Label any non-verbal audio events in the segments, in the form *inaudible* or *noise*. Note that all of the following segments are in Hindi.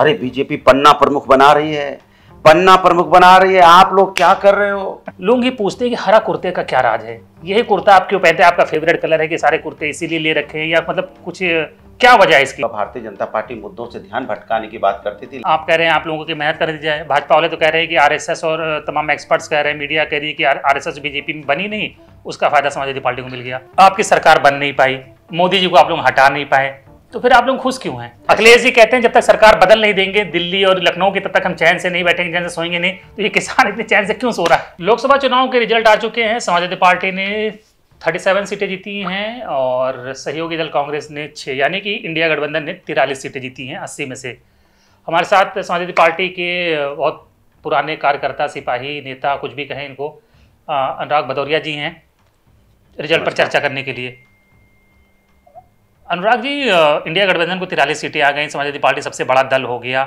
अरे बीजेपी पन्ना प्रमुख बना रही है पन्ना प्रमुख बना रही है आप लोग क्या कर रहे हो लोग ये पूछते हैं कि हरा कुर्ते का क्या राज है यही कुर्ता आप क्यों पहनते हैं आपका फेवरेट कलर है कि सारे कुर्ते इसीलिए ले रखे हैं या मतलब कुछ क्या वजह है इसकी भारतीय जनता पार्टी मुद्दों से ध्यान भटकाने की बात करती थी आप कह रहे हैं आप लोगों की मेहनत कर दी जाए भाजपा वाले तो कह रहे हैं कि आरएसएस और तमाम एक्सपर्ट्स कह रहे हैं मीडिया कह रही है कि आरएसएस बीजेपी में बनी नहीं उसका फायदा समाजवादी पार्टी को मिल गया आपकी सरकार बन नहीं पाई मोदी जी को आप लोग हटा नहीं पाए तो फिर आप लोग खुश क्यों हैं अखिलेश जी कहते हैं जब तक सरकार बदल नहीं देंगे दिल्ली और लखनऊ के तब तक हम चैन से नहीं बैठेंगे चैन से सोएंगे नहीं तो ये किसान इतने चैन से क्यों सो रहा है लोकसभा चुनाव के रिजल्ट आ चुके हैं समाजवादी पार्टी ने 37 सीटें जीती हैं और सहयोगी दल कांग्रेस ने छः यानी कि इंडिया गठबंधन ने तिरालीस सीटें जीती हैं अस्सी में से हमारे साथ समाजवादी पार्टी के बहुत पुराने कार्यकर्ता सिपाही नेता कुछ भी कहें इनको अनुराग भदौरिया जी हैं रिजल्ट पर चर्चा करने के लिए अनुराग जी इंडिया गठबंधन को तिरालीस सीटें आ गई समाजवादी पार्टी सबसे बड़ा दल हो गया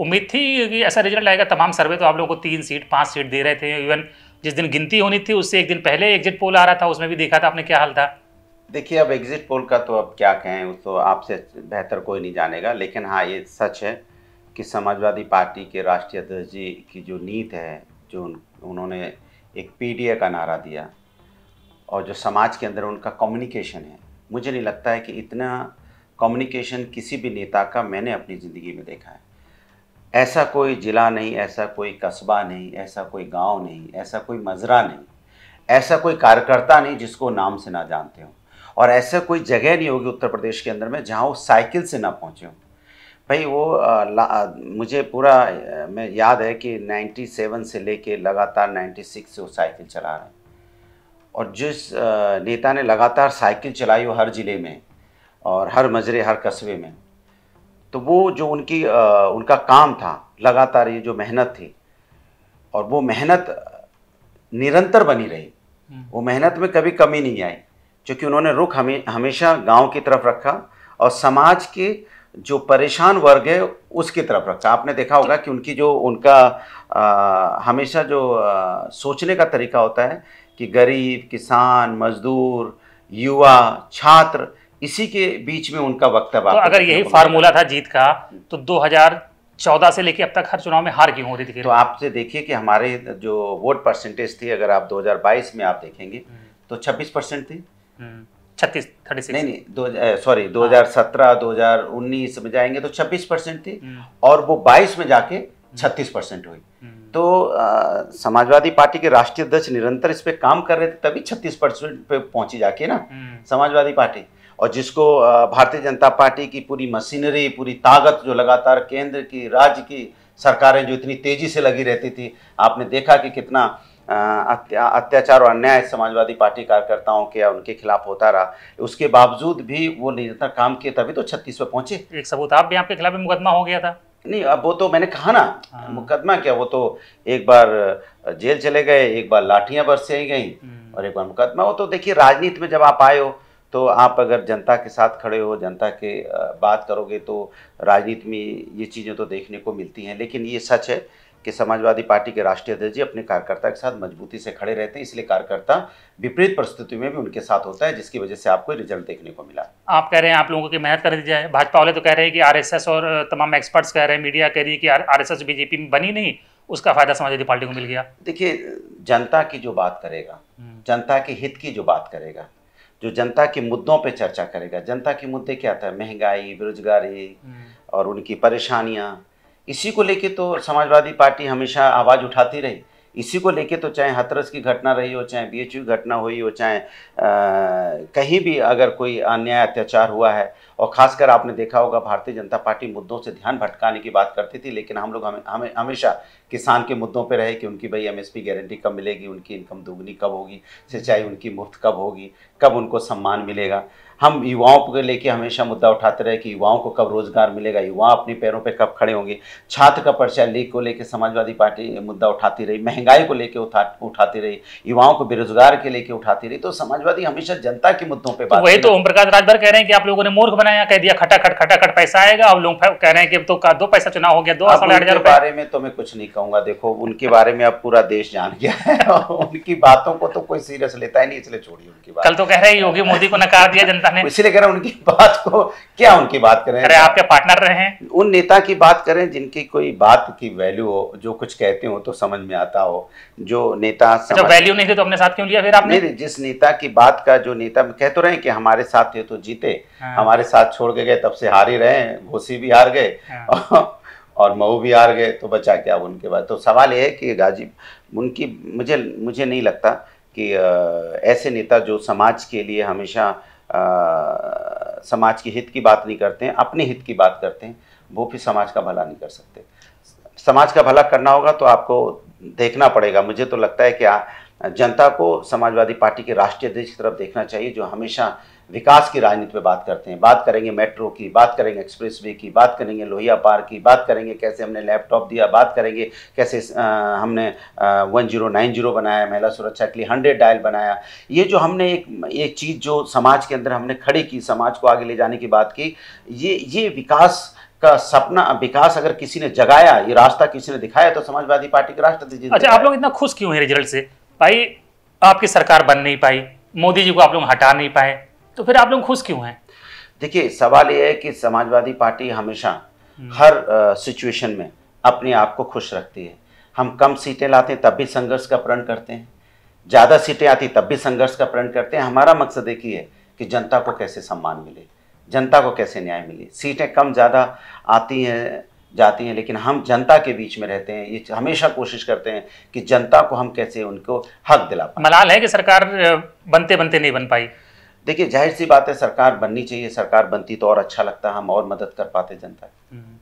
उम्मीद थी कि ऐसा रिजल्ट आएगा तमाम सर्वे तो आप लोगों को तीन सीट पाँच सीट दे रहे थे इवन जिस दिन गिनती होनी थी उससे एक दिन पहले एग्जिट पोल आ रहा था उसमें भी देखा था आपने क्या हाल था देखिए अब एग्जिट पोल का तो अब क्या कहें उस तो आपसे बेहतर कोई नहीं जानेगा लेकिन हाँ ये सच है कि समाजवादी पार्टी के राष्ट्रीय अध्यक्ष जी की जो नीत है जो उन्होंने एक पीडीए का नारा दिया और जो समाज के अंदर उनका कम्युनिकेशन है मुझे नहीं लगता है कि इतना कम्युनिकेशन किसी भी नेता का मैंने अपनी ज़िंदगी में देखा है ऐसा कोई ज़िला नहीं ऐसा कोई कस्बा नहीं ऐसा कोई गांव नहीं ऐसा कोई मजरा नहीं ऐसा कोई कार्यकर्ता नहीं जिसको नाम से ना जानते हो और ऐसा कोई जगह नहीं होगी उत्तर प्रदेश के अंदर में जहाँ वो साइकिल से ना पहुँचे हों भाई वो आ, आ, मुझे पूरा मैं याद है कि 97 से लेके लगातार 96 से वो साइकिल चला रहे हैं और जिस नेता ने लगातार साइकिल चलाई हो हर ज़िले में और हर मजरे हर कस्बे में तो वो जो उनकी उनका काम था लगातार ये जो मेहनत थी और वो मेहनत निरंतर बनी रही हम्म। वो मेहनत में कभी कमी नहीं आई क्योंकि उन्होंने रुख हमें हमेशा गांव की तरफ रखा और समाज के जो परेशान वर्ग है उसकी तरफ रखा आपने देखा होगा कि उनकी जो उनका आ, हमेशा जो आ, सोचने का तरीका होता है कि गरीब किसान मजदूर युवा छात्र इसी के बीच में उनका वक्त तो अगर यही फार्मूला था जीत का तो 2014 से लेकर अब तक हर चुनाव में हार क्यों हो रही थी तो आपसे देखिए कि हमारे जो वोट परसेंटेज थी अगर आप 2022 में आप देखेंगे हम्म। तो 26 परसेंट थी हम्म। छत्तीस थर्टी नहीं नहीं दो सॉरी 2017 हाँ। 2019 में जाएंगे तो 26 परसेंट थी हम्म। और वो 22 में जाके छत्तीस परसेंट हुई हम्म। तो आ, समाजवादी पार्टी के राष्ट्रीय अध्यक्ष निरंतर इस पर काम कर रहे थे तभी छत्तीस परसेंट पे पहुंची जाके ना हम्म। समाजवादी पार्टी और जिसको भारतीय जनता पार्टी की पूरी मशीनरी पूरी ताकत जो लगातार केंद्र की राज्य की सरकारें जो इतनी तेजी से लगी रहती थी आपने देखा कि कितना अत्याचार और अन्याय समाजवादी पार्टी कार्यकर्ताओं के उनके खिलाफ होता रहा उसके बावजूद भी वो निरंतर काम किए तभी तो छत्तीस पे पहुंचे एक सबूत आप भी आपके खिलाफ मुकदमा हो गया था नहीं अब वो तो मैंने कहा ना हाँ। मुकदमा क्या वो तो एक बार जेल चले गए एक बार लाठियां बरसे गई हम्म। और एक बार मुकदमा वो तो देखिए राजनीति में जब आप आए हो तो आप अगर जनता के साथ खड़े हो जनता के बात करोगे तो राजनीति में ये चीज़ें तो देखने को मिलती हैं लेकिन ये सच है कि समाजवादी पार्टी के राष्ट्रीय अध्यक्ष जी अपने कार्यकर्ता के साथ मजबूती से खड़े रहते हैं इसलिए कार्यकर्ता विपरीत परिस्थिति में भी उनके साथ होता है जिसकी वजह से आपको रिजल्ट देखने को मिला आप कह रहे हैं आप लोगों की मेहनत कर दी जाए भाजपा वाले तो कह रहे हैं कि आरएसएस और तमाम एक्सपर्ट्स कह रहे हैं मीडिया कह रही है कि आरएसएस बीजेपी में बनी नहीं उसका फायदा समाजवादी पार्टी को मिल गया देखिए जनता की जो बात करेगा हम्म। जनता के हित की जो बात करेगा जो जनता के मुद्दों पे चर्चा करेगा जनता के मुद्दे क्या था महंगाई बेरोजगारी हम्म। और उनकी परेशानियाँ इसी को लेके तो समाजवादी पार्टी हमेशा आवाज़ उठाती रही इसी को लेके तो चाहे हथरस की घटना रही हो चाहे बीएचयू की घटना हुई हो चाहे कहीं भी अगर कोई अन्याय अत्याचार हुआ है और खासकर आपने देखा होगा भारतीय जनता पार्टी मुद्दों से ध्यान भटकाने की बात करती थी लेकिन हम लोग हमें हमें हमेशा किसान के मुद्दों पर रहे कि उनकी भाई एमएसपी गारंटी कब मिलेगी उनकी इनकम दोगुनी कब होगी सिंचाई उनकी मुफ्त कब होगी कब उनको सम्मान मिलेगा हम युवाओं को लेके हमेशा मुद्दा उठाते रहे कि युवाओं को कब रोजगार मिलेगा युवा अपने पैरों पे कब खड़े होंगे छात्र का पर्चा लीग को लेकर समाजवादी पार्टी मुद्दा उठाती रही महंगाई को लेकर उठा उठाती रही युवाओं को बेरोजगार के लेके उठाती रही तो समाजवादी हमेशा जनता के मुद्दों पर तो वही तो ओम प्रकाश राजभर कह रहे हैं कि आप लोगों ने मूर्ख बनाया कह दिया खटाखट खटाखट पैसा आएगा अब लोग कह रहे हैं कि तो का दो पैसा चुनाव हो गया दो साढ़े हजार बारे में तो मैं कुछ नहीं कहूंगा देखो उनके बारे में अब पूरा देश जान गया है *laughs* उनकी बातों को तो कोई सीरियस लेता ही नहीं इसलिए छोड़िए उनकी बात कल तो कह रहे हैं योगी मोदी को नकार दिया जनता ने *laughs* इसलिए कह रहे हैं उनकी बात को क्या उनकी बात करें अरे आपके पार्टनर रहे हैं उन नेता की बात करें जिनकी कोई बात की वैल्यू हो जो कुछ कहते हो तो समझ में आता हो जो नेता वैल्यू अच्छा, नहीं थी तो अपने साथ क्यों लिया फिर आपने जिस नेता की बात का जो नेता कह तो रहे हैं कि हमारे साथ ये तो जीते हाँ। हमारे साथ छोड़ के गए तब से हार ही रहे हैं घोसी भी हार गए हाँ। *laughs* और मऊ भी हार गए तो बचा क्या उनके बाद तो सवाल ये है कि गाजी उनकी मुझे मुझे नहीं लगता कि ऐसे नेता जो समाज के लिए हमेशा आ, समाज के हित की बात नहीं करते हैं अपने हित की बात करते हैं वो फिर समाज का भला नहीं कर सकते समाज का भला करना होगा तो आपको देखना पड़ेगा मुझे तो लगता है कि आ, जनता को समाजवादी पार्टी के राष्ट्रीय अध्यक्ष की तरफ देखना चाहिए जो हमेशा विकास की राजनीति पे बात करते हैं बात करेंगे मेट्रो की बात करेंगे एक्सप्रेस वे की बात करेंगे लोहिया पार्क की बात करेंगे कैसे हमने लैपटॉप दिया बात करेंगे कैसे आ, हमने वन जीरो नाइन जीरो बनाया महिला सुरक्षा के लिए हंड्रेड डायल बनाया ये जो हमने एक ये चीज़ जो समाज के अंदर हमने खड़ी की समाज को आगे ले जाने की बात की ये ये विकास का सपना विकास अगर किसी ने जगाया ये रास्ता किसी ने दिखाया तो समाजवादी पार्टी के राष्ट्रपति अच्छा आप लोग इतना खुश क्यों हैं रिजल्ट से भाई आपकी सरकार बन नहीं पाई मोदी जी को आप लोग हटा नहीं पाए तो फिर आप लोग खुश क्यों हैं देखिए सवाल ये है कि समाजवादी पार्टी हमेशा हम्म। हर सिचुएशन में अपने आप को खुश रखती है हम कम सीटें लाते हैं तब भी संघर्ष का प्रण करते हैं ज़्यादा सीटें आती तब भी संघर्ष का प्रण करते हैं हमारा मकसद एक ही है कि जनता को कैसे सम्मान मिले जनता को कैसे न्याय मिले सीटें कम ज़्यादा आती हैं जाती हैं लेकिन हम जनता के बीच में रहते हैं ये हमेशा कोशिश करते हैं कि जनता को हम कैसे उनको हक दिला पाए मलाल है कि सरकार बनते बनते नहीं बन पाई देखिए जाहिर सी बात है सरकार बननी चाहिए सरकार बनती तो और अच्छा लगता हम और मदद कर पाते जनता की हम्म।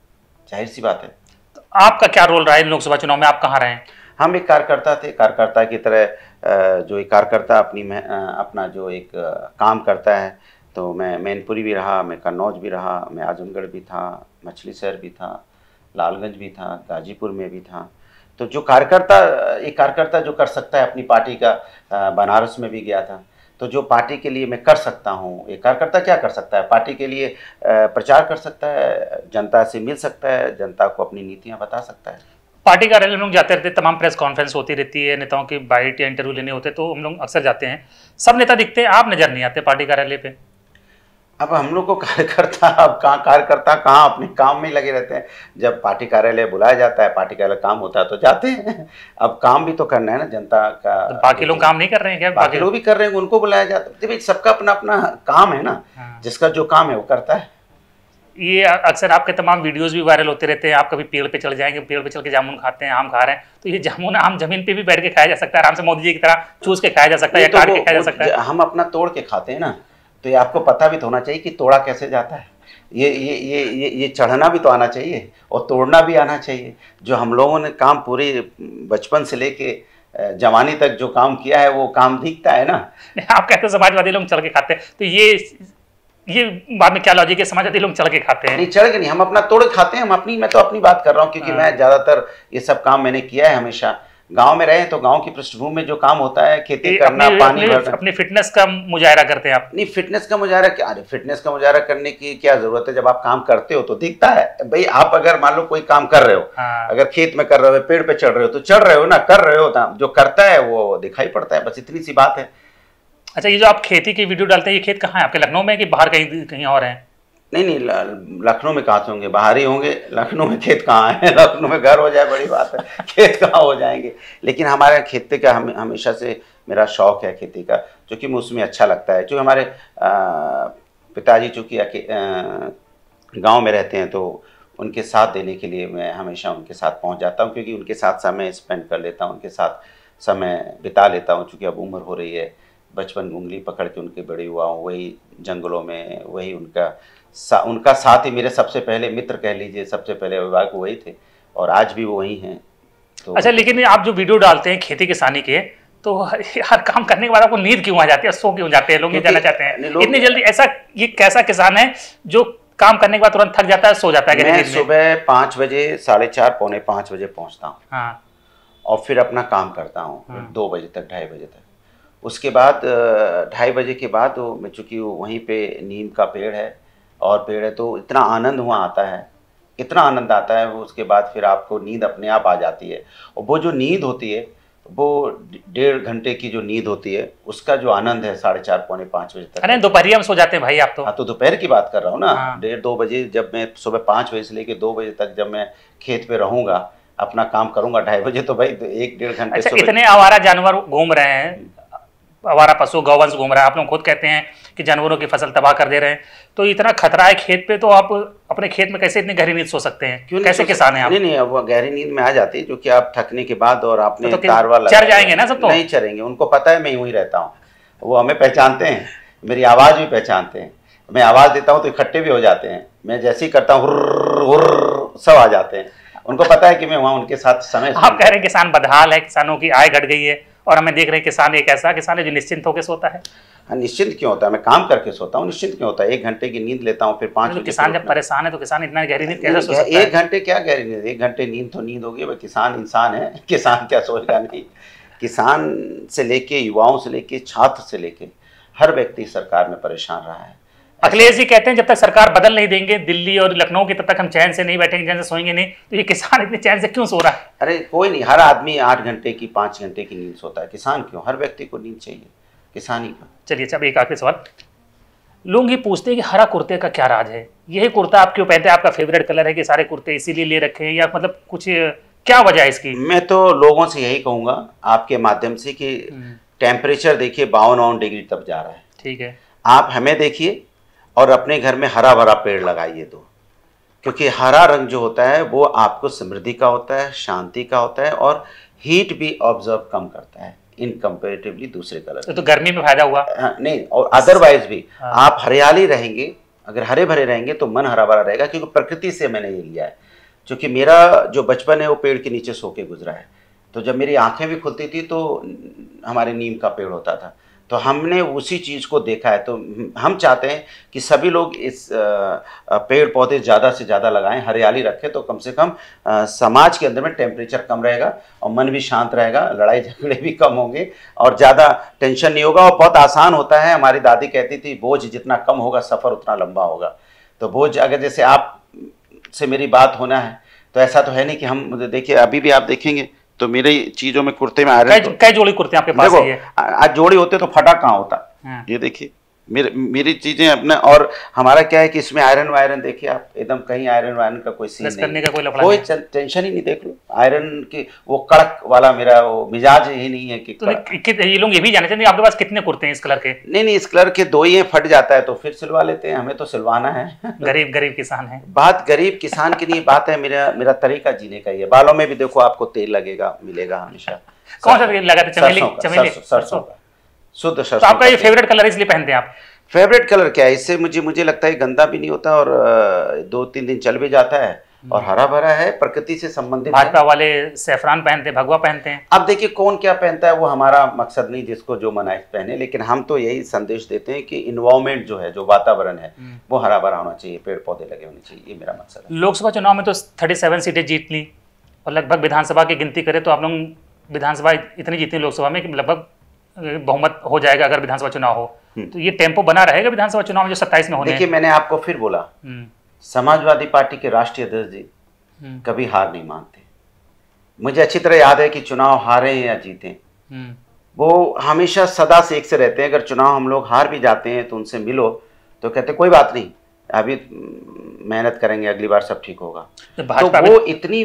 जाहिर सी बात है तो आपका क्या रोल रहा है लोकसभा चुनाव में आप कहाँ रहे हैं हम एक कार्यकर्ता थे कार्यकर्ता की तरह जो एक कार्यकर्ता अपनी में अपना जो एक काम करता है तो मैं मैनपुरी भी रहा मैं कन्नौज भी रहा मैं आजमगढ़ भी था मछली शहर भी था लालगंज भी था गाजीपुर में भी था तो जो कार्यकर्ता एक कार्यकर्ता जो कर सकता है अपनी पार्टी का बनारस में भी गया था तो जो पार्टी के लिए मैं कर सकता हूँ ये कार्यकर्ता क्या कर सकता है पार्टी के लिए प्रचार कर सकता है जनता से मिल सकता है जनता को अपनी नीतियाँ बता सकता है पार्टी कार्यालय हम लोग जाते रहते तमाम प्रेस कॉन्फ्रेंस होती रहती है नेताओं की बाइट या इंटरव्यू लेने होते तो हम लोग अक्सर जाते हैं सब नेता दिखते हैं आप नज़र नहीं आते पार्टी कार्यालय पर अब हम लोग को कार्यकर्ता अब कहाँ कार्यकर्ता कहाँ अपने काम में लगे रहते हैं जब पार्टी कार्यालय बुलाया जाता है पार्टी कार्यालय काम होता है तो जाते हैं अब काम भी तो करना है ना जनता का तो बाकी लोग काम नहीं कर रहे हैं क्या बाकी लोग भी कर रहे हैं उनको बुलाया जाता है सबका अपना अपना काम है ना हाँ। जिसका जो काम है वो करता है ये अक्सर आपके तमाम वीडियोज भी वायरल होते रहते हैं आप कभी पेड़ पे चले जाएंगे पेड़ पे चल के जामुन खाते हैं आम खा रहे हैं तो ये जामुन आम जमीन पे भी बैठ के खाया जा सकता है आराम से मोदी जी की तरह चूस के खाया जा सकता है या तो काट के खाया जा सकता है हम अपना तोड़ के खाते हैं ना तो ये आपको पता भी तो होना चाहिए कि तोड़ा कैसे जाता है ये ये ये ये ये चढ़ना भी तो आना चाहिए और तोड़ना भी आना चाहिए जो हम लोगों ने काम पूरे बचपन से लेके जवानी तक जो काम किया है वो काम दिखता है ना *laughs* आप कहते हैं समाजवादी लोग चल के खाते हैं तो ये ये बाद में क्या लॉजिक है समाजवादी लोग चल के खाते हैं नहीं चल के नहीं हम अपना तोड़ खाते हैं हम अपनी मैं तो अपनी बात कर रहा हूँ क्योंकि हाँ। मैं ज़्यादातर ये सब काम मैंने किया है हमेशा गांव में रहे तो गांव की पृष्ठभूमि में जो काम होता है खेती करना अपने, पानी अपने, अपनी फिटनेस का मुजाहरा करते हैं आप नहीं फिटनेस का मुजाहरा क्या अरे फिटनेस का मुजाहरा करने की क्या जरूरत है जब आप काम करते हो तो दिखता है भाई आप अगर मान लो कोई काम कर रहे हो हाँ। अगर खेत में कर रहे हो पेड़ पे चढ़ रहे हो तो चढ़ रहे हो ना कर रहे हो ना जो करता है वो दिखाई पड़ता है बस इतनी सी बात है अच्छा ये जो आप खेती की वीडियो डालते हैं ये खेत कहाँ है आपके लखनऊ में कि बाहर कहीं कहीं और है नहीं नहीं लखनऊ में कहाँ से होंगे बाहर ही होंगे लखनऊ में खेत कहाँ है *laughs* लखनऊ में घर हो जाए बड़ी बात है *laughs* खेत कहाँ हो जाएंगे लेकिन यहाँ खेती का हम हमेशा से मेरा शौक है खेती का क्योंकि उसमें अच्छा लगता है क्योंकि हमारे पिताजी चूँकि गाँव में रहते हैं तो उनके साथ देने के लिए मैं हमेशा उनके साथ पहुँच जाता हूँ क्योंकि उनके साथ समय स्पेंड कर लेता हूँ उनके साथ समय बिता लेता हूँ चूँकि अब उम्र हो रही है बचपन उंगली पकड़ के उनके बड़े हुआ हूँ वही जंगलों में वही उनका सा, उनका साथ ही मेरे सबसे पहले मित्र कह लीजिए सबसे पहले अभिभावक वही थे और आज भी वही हैं तो अच्छा लेकिन आप जो वीडियो डालते हैं खेती किसानी के तो *laughs* हर काम करने के बाद आपको नींद क्यों आ जाती है सो क्यों जाते हैं लोग ये जाना चाहते हैं इतनी जल्दी ऐसा ये कैसा किसान है जो काम करने के बाद तुरंत थक जाता है सो जाता है मैं सुबह पाँच बजे साढ़े चार पौने पाँच बजे पहुंचता हूँ हाँ। और फिर अपना काम करता हूँ हाँ। दो बजे तक ढाई बजे तक उसके बाद ढाई बजे के बाद चूंकि वहीं पे नीम का पेड़ है और पेड़ है तो इतना आनंद वहाँ आता है इतना आनंद आता है वो उसके बाद फिर आपको नींद अपने आप आ जाती है और वो जो नींद होती है वो डेढ़ घंटे की जो नींद होती है उसका जो आनंद है साढ़े चार पौने पाँच बजे तक अरे दोपहर हम सो जाते हैं भाई आप तो हाँ तो दोपहर की बात कर रहा हूँ ना हाँ। डेढ़ दो बजे जब मैं सुबह पाँच बजे से लेकर दो बजे तक जब मैं खेत पे रहूँगा अपना काम करूँगा ढाई बजे तो भाई तो एक डेढ़ घंटे अच्छा, इतने आवारा जानवर घूम रहे हैं आवारा पशु गौवंश घूम रहा है आप लोग खुद कहते हैं कि जानवरों की फसल तबाह कर दे रहे हैं तो इतना खतरा है खेत पे तो आप अपने खेत में कैसे इतनी गहरी नींद सो सकते हैं क्यों कैसे किसान है आप नहीं नहीं अब वो गहरी नींद में आ जाती है जो कि आप थकने के बाद और आपने तो, तो तारवा चर जाएंगे ना सब तो नहीं चरेंगे उनको पता है मैं यूँ ही रहता हूँ वो हमें पहचानते हैं मेरी आवाज़ भी पहचानते हैं मैं आवाज़ देता हूँ तो इकट्ठे भी हो जाते हैं मैं जैसे ही करता हूँ सब आ जाते हैं उनको पता है कि मैं वहाँ उनके साथ समय आप कह रहे हैं किसान बदहाल है किसानों की आय घट गई है और हमें देख रहे किसान एक ऐसा किसान है जो निश्चिंत होकर सोता है हाँ, निश्चिंत क्यों होता है मैं काम करके सोता हूँ निश्चिंत क्यों होता है एक घंटे की नींद लेता हूँ फिर पाँच तो किसान जब परेशान है तो किसान इतना गहरी नींद कैसे सो सकता एक घंटे क्या गहरी नींद एक घंटे नींद तो नींद होगी भाई किसान इंसान है *laughs* किसान क्या सोचा नहीं किसान से लेके युवाओं से लेके छात्र से लेके हर व्यक्ति सरकार में परेशान रहा है अखिलेश जी कहते हैं जब तक सरकार बदल नहीं देंगे दिल्ली और लखनऊ की तब तक हम चैन से नहीं बैठेंगे चैन से सोएंगे नहीं तो ये किसान इतने चैन से क्यों सो रहा है अरे कोई नहीं हर आदमी आठ घंटे की पाँच घंटे की नींद सोता है किसान क्यों हर व्यक्ति को नींद चाहिए किसान ही चलिए अच्छा एक आखिरी सवाल लोग ये पूछते हैं कि हरा कुर्ते का क्या राज है यही कुर्ता आप क्यों पहनते हैं आपका फेवरेट कलर है कि सारे कुर्ते इसीलिए ले रखे हैं या मतलब कुछ क्या वजह है इसकी मैं तो लोगों से यही कहूँगा आपके माध्यम से कि टेम्परेचर हम्म। देखिए बावन डिग्री तक जा रहा है ठीक है आप हमें देखिए और अपने घर में हरा भरा पेड़ लगाइए दो क्योंकि हरा रंग जो होता है वो आपको समृद्धि का होता है शांति का होता है और हीट भी ऑब्जर्व कम करता है इन कंपेरेटिवली दूसरे कलर तो, तो गर्मी में फायदा हुआ हाँ, नहीं और अदरवाइज भी हाँ। आप हरियाली रहेंगे अगर हरे भरे रहेंगे तो मन हरा भरा रहेगा क्योंकि प्रकृति से मैंने ये लिया है क्योंकि मेरा जो बचपन है वो पेड़ के नीचे सो के गुजरा है तो जब मेरी आंखें भी खुलती थी तो हमारे नीम का पेड़ होता था तो हमने उसी चीज़ को देखा है तो हम चाहते हैं कि सभी लोग इस पेड़ पौधे ज़्यादा से ज़्यादा लगाएं हरियाली रखें तो कम से कम समाज के अंदर में टेम्परेचर कम रहेगा और मन भी शांत रहेगा लड़ाई झगड़े भी कम होंगे और ज़्यादा टेंशन नहीं होगा और बहुत आसान होता है हमारी दादी कहती थी बोझ जितना कम होगा सफ़र उतना लंबा होगा तो बोझ अगर जैसे आप से मेरी बात होना है तो ऐसा तो है नहीं कि हम देखिए अभी भी आप देखेंगे तो मेरी चीजों में कुर्ते में आयरन कई तो- जोड़ी कुर्ते आपके पास देखो, आज जोड़ी होते तो फटा कहाँ होता हाँ। ये देखिए मेरे मेरी चीजें अपने और हमारा क्या है कि इसमें आयरन वायरन देखिए आप एकदम कहीं आयरन वायरन का कोई सीन नहीं करने का कोई कोई नहीं। टेंशन ही नहीं देख लो आयरन की वो कड़क वाला मेरा वो मिजाज ही नहीं है कि तो ये लोग ये भी जाना चाहते हैं आपके पास कितने कुर्ते हैं इस कलर के नहीं नहीं इस कलर के दो ही है फट जाता है तो फिर सिलवा लेते हैं हमें तो सिलवाना है *laughs* गरीब गरीब किसान है बात गरीब किसान की नहीं बात है मेरा मेरा तरीका जीने का ही है बालों में भी देखो आपको तेल लगेगा मिलेगा हमेशा कौन सा लगाते चमेली चमेली सरसों का शुद्ध सरसों तो आपका ये फेवरेट कलर इसलिए पहनते हैं आप फेवरेट कलर क्या है इससे मुझे मुझे लगता है गंदा भी नहीं होता और दो तीन दिन चल भी जाता है हम्म। और हरा भरा है प्रकृति से संबंधित भाजपा वाले सैफरान पहनते भगवा पहनते हैं अब देखिए कौन क्या पहनता है वो हमारा मकसद नहीं जिसको जो मनाए पहने लेकिन हम तो यही संदेश देते हैं कि इन्वायरमेंट जो है जो वातावरण है हम्म। वो हरा भरा होना चाहिए पेड़ पौधे लगे होने चाहिए ये मेरा मकसद है लोकसभा चुनाव में तो थर्टी सीटें जीत ली और लगभग विधानसभा की गिनती करें तो आप लोग विधानसभा इतनी जीती लोकसभा में लगभग बहुमत हो जाएगा अगर विधानसभा चुनाव हो हम्म। तो ये टेम्पो बना रहेगा विधानसभा चुनाव जो सत्ताईस में होने मैंने आपको फिर बोला हम्म। समाजवादी पार्टी के राष्ट्रीय अध्यक्ष जी हम्म। कभी हार नहीं मानते मुझे अच्छी तरह याद है कि चुनाव हारे या जीते वो हमेशा सदा से एक से रहते हैं अगर चुनाव हम लोग हार भी जाते हैं तो उनसे मिलो तो कहते कोई बात नहीं अभी मेहनत करेंगे अगली बार सब ठीक होगा तो, तो वो इतनी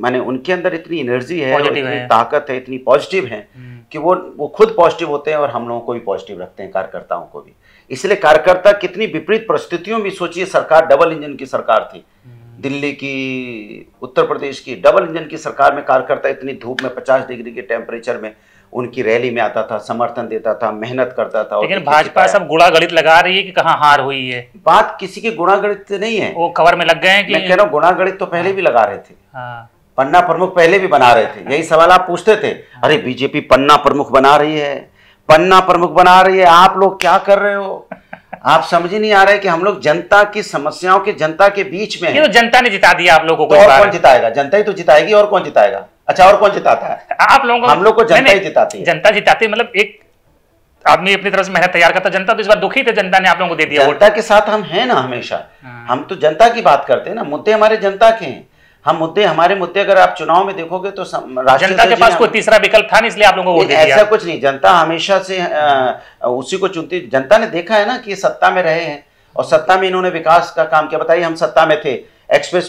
माने उनके अंदर इतनी एनर्जी है इतनी है। ताकत है इतनी पॉजिटिव है हम्म। कि वो वो खुद पॉजिटिव होते हैं और हम लोगों को भी पॉजिटिव रखते हैं कार्यकर्ताओं को भी इसलिए कार्यकर्ता कितनी विपरीत परिस्थितियों में सोचिए सरकार डबल इंजन की सरकार थी हम्म। दिल्ली की उत्तर प्रदेश की डबल इंजन की सरकार में कार्यकर्ता इतनी धूप में पचास डिग्री के टेम्परेचर में उनकी रैली में आता था समर्थन देता था मेहनत करता था लेकिन भाजपा सब गुणा गणित लगा रही है कि कहाँ हार हुई है बात किसी की गुणागणित नहीं है वो खबर में लग गए हैं कि मैं कह रहा हूँ गुणागणित तो पहले हाँ। भी लगा रहे थे हाँ। पन्ना प्रमुख पहले भी बना रहे थे हाँ। यही सवाल आप पूछते थे अरे बीजेपी पन्ना प्रमुख बना रही है पन्ना प्रमुख बना रही है आप लोग क्या कर रहे हो आप समझ नहीं आ रहे कि हम लोग जनता की समस्याओं के जनता के बीच में तो है जनता ने जिता दिया आप लोगों को तो और कौन जिताएगा जनता ही तो जिताएगी और कौन जिताएगा अच्छा और कौन जिताता है आप लोगों हम लोग को जनता ही जिताती है जनता जिताती मतलब एक आदमी अपनी तरफ से मेहनत तैयार करता जनता तो इस बार दुखी थे जनता ने आप लोगों को दे दिया जनता के साथ हम हैं ना हमेशा हाँ। हम तो जनता की बात करते हैं ना मुद्दे हमारे जनता के हैं हम मुद्दे हमारे मुद्दे अगर आप चुनाव में देखोगे तो जनता के पास कोई तीसरा विकल्प था नहीं इसलिए आप लोगों को दे ऐसा कुछ नहीं जनता हमेशा से उसी को चुनती जनता ने देखा है ना कि सत्ता में रहे हैं और सत्ता में इन्होंने विकास का काम किया बताइए हम सत्ता में थे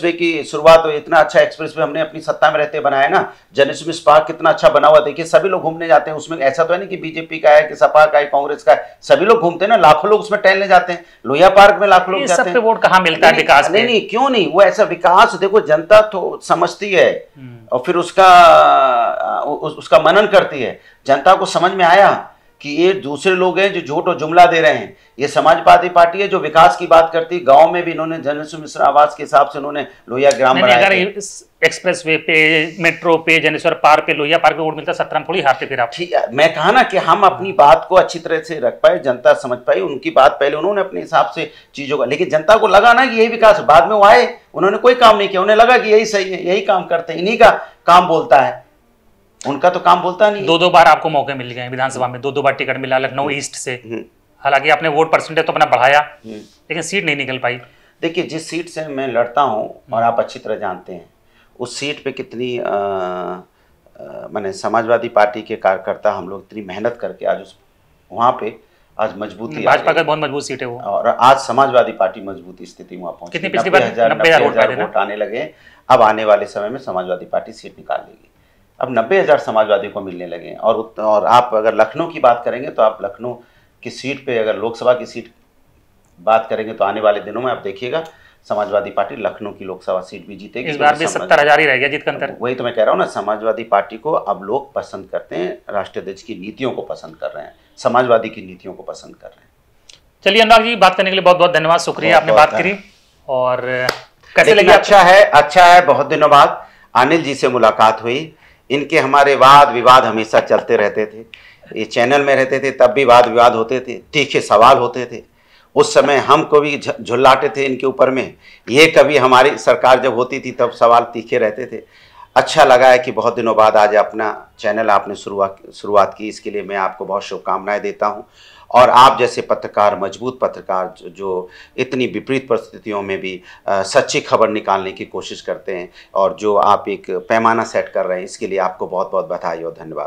वे की शुरुआत इतना अच्छा वे हमने अपनी सत्ता में रहते बनाया ना जर्नलिज्म पार्क कितना अच्छा बना हुआ देखिए सभी लोग घूमने जाते हैं उसमें ऐसा तो है ना कि बीजेपी का है कि सपा का है कांग्रेस का है सभी लोग घूमते हैं ना लाखों लोग उसमें टहलने जाते हैं लोहिया पार्क में लाखों लोग जाते हैं वोट कहा मिलता है विकास नहीं नहीं क्यों नहीं वो ऐसा विकास देखो जनता तो समझती है हम्म। और फिर उसका उसका मनन करती है जनता को समझ में आया कि ये दूसरे लोग हैं जो झूठ और जुमला दे रहे हैं ये समाजवादी पार्टी है जो विकास की बात करती है गाँव में भी इन्होंने जनसु मिश्रा आवास के हिसाब से उन्होंने लोहिया ग्राम बनाया एक्सप्रेस वे पे मेट्रो पे जनेश्वर पार्क पे लोहिया पार्क पे वोट मिलता सत्रह थोड़ी हारते फिर आप ठीक है मैं कहा ना कि हम अपनी बात को अच्छी तरह से रख पाए जनता समझ पाई उनकी बात पहले उन्होंने अपने हिसाब से चीज़ों का लेकिन जनता को लगा ना कि यही विकास बाद में वो आए उन्होंने कोई काम नहीं किया उन्हें लगा कि यही सही है यही काम करते हैं इन्हीं का काम बोलता है उनका तो काम बोलता नहीं दो दो बार आपको मौके मिल गए विधानसभा में दो दो बार टिकट मिला लखनऊ हम्म। ईस्ट से हम्म। हालांकि आपने वोट परसेंटेज तो अपना बढ़ाया हम्म। लेकिन सीट नहीं निकल पाई देखिए जिस सीट से मैं लड़ता हूँ और आप अच्छी तरह जानते हैं उस सीट पे कितनी मैंने समाजवादी पार्टी के कार्यकर्ता हम लोग इतनी मेहनत करके आज उस वहाँ पे आज मजबूती भाजपा का बहुत मजबूत सीट है वो और आज समाजवादी पार्टी मजबूत स्थिति में पहुंची कितनी पिछली बार वोट आने लगे अब आने वाले समय में समाजवादी पार्टी सीट निकाल लेगी अब नब्बे हज़ार समाजवादी को मिलने लगे हैं और और आप अगर लखनऊ की बात करेंगे तो आप लखनऊ की सीट पे अगर लोकसभा की सीट बात करेंगे तो आने वाले दिनों में आप देखिएगा समाजवादी पार्टी लखनऊ की लोकसभा सीट भी जीतेगी इस बार भी सत्तर हजार ही रह गया जीत कर वही तो मैं कह रहा हूँ ना समाजवादी पार्टी को अब लोग पसंद करते हैं राष्ट्रीय अध्यक्ष की नीतियों को पसंद कर रहे हैं समाजवादी की नीतियों को पसंद कर रहे हैं चलिए अनुराग जी बात करने के लिए बहुत बहुत धन्यवाद शुक्रिया आपने बात करी और कैसे लगे अच्छा है अच्छा है बहुत दिनों बाद अनिल जी से मुलाकात हुई इनके हमारे वाद विवाद हमेशा चलते रहते थे ये चैनल में रहते थे तब भी वाद विवाद होते थे तीखे सवाल होते थे उस समय को भी झुल्लाटे थे इनके ऊपर में ये कभी हमारी सरकार जब होती थी तब सवाल तीखे रहते थे अच्छा लगा है कि बहुत दिनों बाद आज अपना चैनल आपने शुरुआत शुरुआत की इसके लिए मैं आपको बहुत शुभकामनाएं देता हूँ और आप जैसे पत्रकार मजबूत पत्रकार जो इतनी विपरीत परिस्थितियों में भी सच्ची खबर निकालने की कोशिश करते हैं और जो आप एक पैमाना सेट कर रहे हैं इसके लिए आपको बहुत बहुत बधाई और धन्यवाद